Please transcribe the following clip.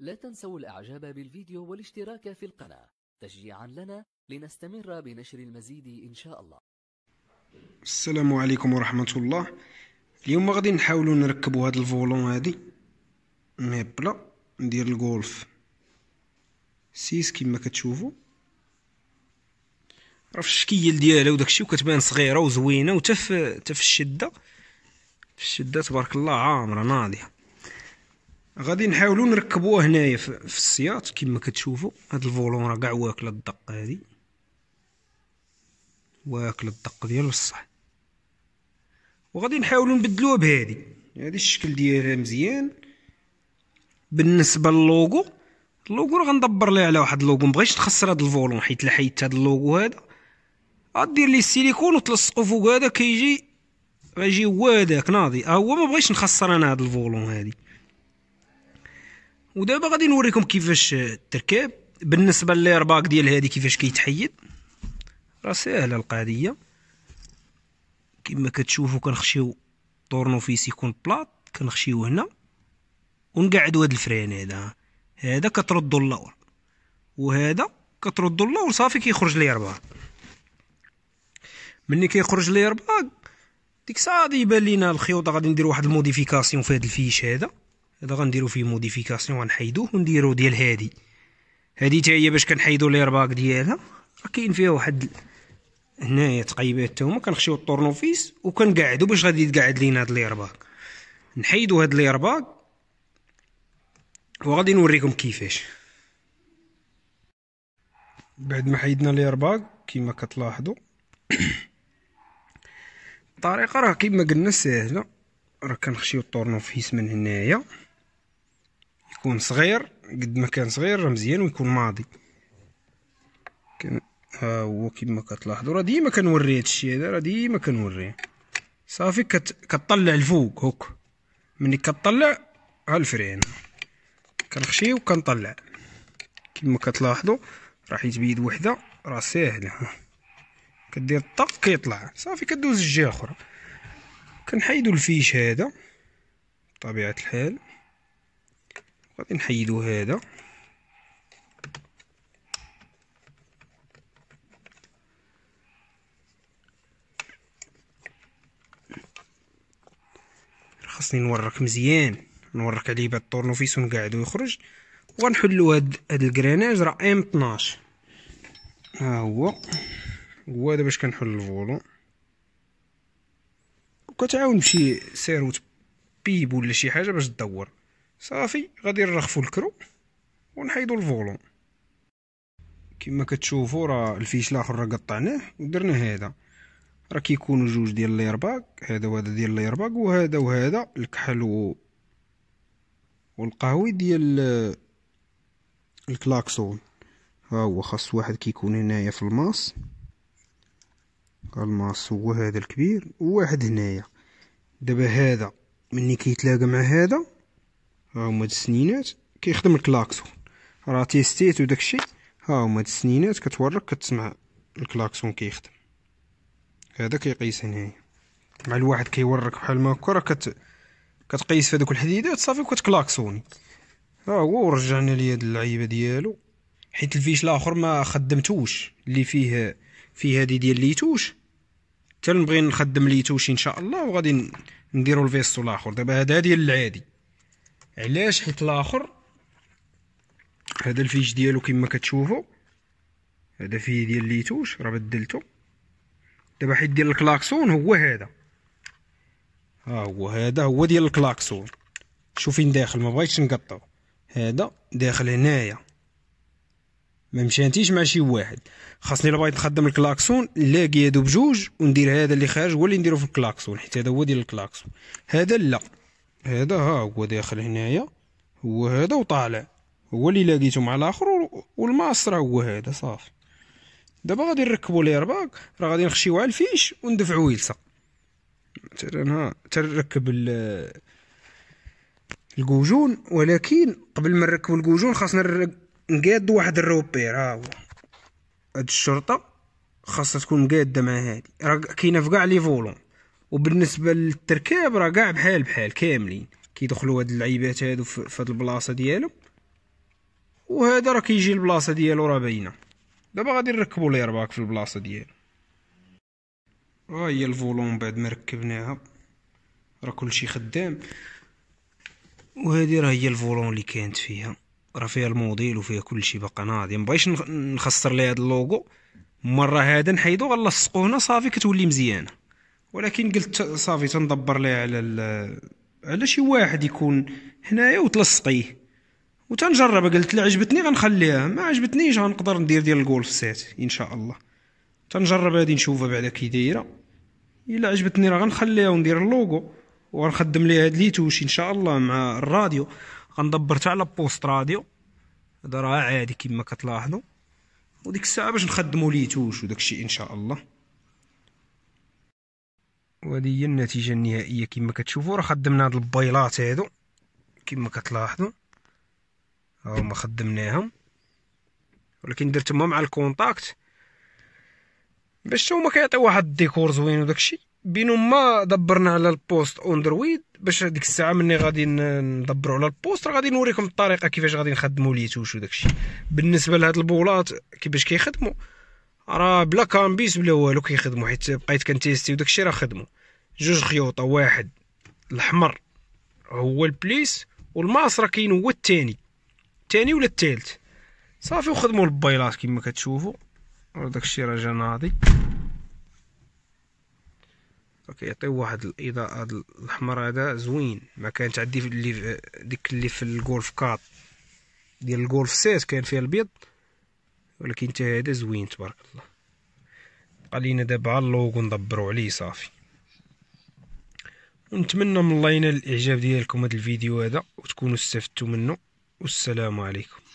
لا تنسوا الإعجاب بالفيديو والاشتراك في القناة تشجيعا لنا لنستمر بنشر المزيد إن شاء الله السلام عليكم ورحمة الله اليوم غادي نحاولوا نركبوا هذا الفولون هادي مابلا ندير الجولف سيس كما كتشوفوا راه في الشكيل ديالها وداكشي وكتبان صغيره وزوينه وتا في الشده في الشده تبارك الله عامره ناضيه غادي نحاولوا نركبوه هنايا في السياط كما كتشوفوا هاد الفولون راه كاع واكله الدق هادي واكله الدق ديالو بصح وغادي نحاولوا نبدلوها بهادي هادي الشكل ديالها مزيان بالنسبه للوغو اللوغو راه غندبر ليه على واحد اللوغو مبغيتش نخسر هاد الفولون حيت الا حيدت هاد اللوغو هذا غدير ليه السيليكون وتلصقو فوق هذا كيجي غيجي هو هذاك ناضي ها هو مبغيتش نخسر انا هاد الفولون هادي ودابا غادي نوريكم كيفاش التركيب بالنسبه لليرباك ديال هادي كيفاش كيتحيد راه ساهله القضيه كما كتشوفوا كنخشيو طورنوفيس يكون بلاط كنخشيو هنا ونقعدوا هاد الفران هذا هذا كتردو اللور وهذا كتردو اللور صافي كيخرج لي رباك ملي كيخرج لي رباك ديك الساعه غادي يبان لينا الخيوط غادي ندير واحد الموديفيكاسيون في هاد الفيش هذا هذا غنديرو فيه موديفيكاسيون غنحيدوه ونديرو ديال هادي هادي تاهي باش كنحيدو ليرباك ديالها راه كاين فيها واحد هنايا تقيبات تا هما كنخشيو الطورنوفيس وكنقعدو باش غادي تقعد لينا هاد ليرباك نحيدو هاد ليرباك وغادي نوريكم كيفاش بعد ما حيدنا ليرباك كيما كتلاحظوا الطريقه راه كيما قلنا ساهله راه كنخشيو الطورنوفيس من هنايا يكون صغير قد ما كان صغير راه مزيان ويكون ماضي كان ها هو كيما كتلاحظوا راه ديما كنوري هادشي هذا راه ديما كنوريه صافي كت... كطلع الفوق هوك ملي كطلع ها الفرين كنخشي وكنطلع كيما كتلاحظوا راح يتبيد وحده راه ساهله كدير الطق كيطلع صافي كدوز الجهه اخرى كنحيدو الفيش هذا بطبيعه الحال غادي نحيدو هذا خاصني نورك مزيان نورك عليه بعد الطورنوفيس ونقعدو يخرج وغنحلو هاد هاد الكراناج راه ام 12 ها هو هو هذا باش كنحل الفولون وكتعاون بشي سيروت بيب ولا شي حاجه باش تدور صافي غادي نرخفو الكرو ونحيدو الفولون كما كتشوفوا راه الفيش الاخر راه قطعناه ودرنا هذا راه كيكونوا جوج ديال الايرباك هذا وهذا ديال الايرباك وهذا وهذا الكحل و... والقهوي ديال الكلاكسون ها هو خاص واحد كيكون هنايا في الماس الماس هو هذا الكبير وواحد هنايا دابا هذا ملي كيتلاقى مع هذا ها هما هاد السنينات كيخدم الكلاكسون راه تيستيت وداكشي ها هما هاد السنينات كتورك كتسمع الكلاكسون كيخدم هذا كيقيس هنايا مع الواحد كيورك بحال ما هكا راه كت كتقيس في هذوك الحديدات صافي وكتكلاكسوني ها هو ورجعنا لي هاد اللعيبه ديالو حيت الفيش الاخر ما خدمتوش اللي فيه في هادي ديال ليتوش حتى نبغي نخدم ليتوش ان شاء الله وغادي نديرو الفيستو الاخر دابا هذا ديال العادي علاش حيت الاخر هذا الفيج ديالو كما كتشوفوا هذا فيه ديال ليتوش راه بدلته دابا حيت ديال الكلاكسون هو هذا ها هو هذا هو ديال الكلاكسون شوفين داخل ما بغيتش نقطعو هذا داخل هنايا ما مشانتيش مع شي واحد خاصني الا بغيت نخدم الكلاكسون نلاقي هادو بجوج وندير هذا اللي خارج هو اللي نديرو في الكلاكسون حيت هذا هو ديال الكلاكسون هذا لا هذا ها هو داخل هنايا هو هذا وطالع هو اللي لاقيتو مع الاخر والماس راه هو هذا صافي دابا غادي نركبو الارباك راه غادي نخشيو على الفيش وندفعوا ويلسا مثلا ها تركب الكوجون ولكن قبل ما نركب الكوجون خاصنا نقادو واحد الروبير ها هو هاد الشرطه خاصها تكون قاده مع هادي راه كاينه في كاع لي فولون وبالنسبه للتركيب راه كاع بحال بحال كاملين كيدخلوا هاد اللعيبات هادو في هاد البلاصه ديالو وهذا راه كيجي البلاصه ديالو راه باينه دابا غادي نركبوا رباك في البلاصه ديالو ها آه، هي الفولون بعد ما ركبناها راه كلشي خدام وهذه راه هي الفولون اللي كانت فيها راه فيها الموديل وفيها كلشي باقا ناضي مبغيتش نخسر لي هذا اللوغو مره هذا نحيدو غنلصقو هنا صافي كتولي مزيانه ولكن قلت صافي تندبر ليه على على شي واحد يكون هنايا وتلصقيه وتنجرب قلت لا عجبتني غنخليها ما عجبتنيش غنقدر ندير ديال الجولف سيت ان شاء الله تنجرب هادي نشوفها بعدا كي دايره الا عجبتني راه غنخليها وندير اللوغو وغنخدم ليها هاد ليتوش ان شاء الله مع الراديو غندبر تاع على بوست راديو هذا راه عادي كما كتلاحظوا وديك الساعه باش نخدموا ليتوش وداكشي ان شاء الله وهذه هي النتيجه النهائيه كما كتشوفوا راه خدمنا هاد البيلات هادو كما كتلاحظوا ها هما خدمناهم ولكن درتهم مع الكونتاكت باش هما كيعطيو واحد الديكور زوين وداكشي بينهم ما دبرنا على البوست اوندرويد باش ديك الساعه ملي غادي ندبروا على البوست راه غادي نوريكم الطريقه كيفاش غادي نخدموا ليتوش وداكشي بالنسبه لهاد البولات كيفاش كيخدموا راه بلا كامبيس بلا والو كيخدمو حيت بقيت كنتيستي وداكشي راه خدمو جوج خيوطه واحد الاحمر هو البليس والماس راه كاين هو الثاني الثاني ولا الثالث صافي وخدمو البيلاط كما كتشوفوا راه داكشي راه جا ناضي كيعطيو واحد الاضاءه هذا الاحمر هذا زوين ما كانت عندي في اللي ديك اللي في الجولف كات ديال الجولف سيت كان فيها البيض ولكن حتى هذا زوين تبارك الله بقى لينا دابا اللوغو ندبرو عليه صافي ونتمنى من الله ينال الاعجاب ديالكم هذا الفيديو هذا وتكونوا استفدتوا منه والسلام عليكم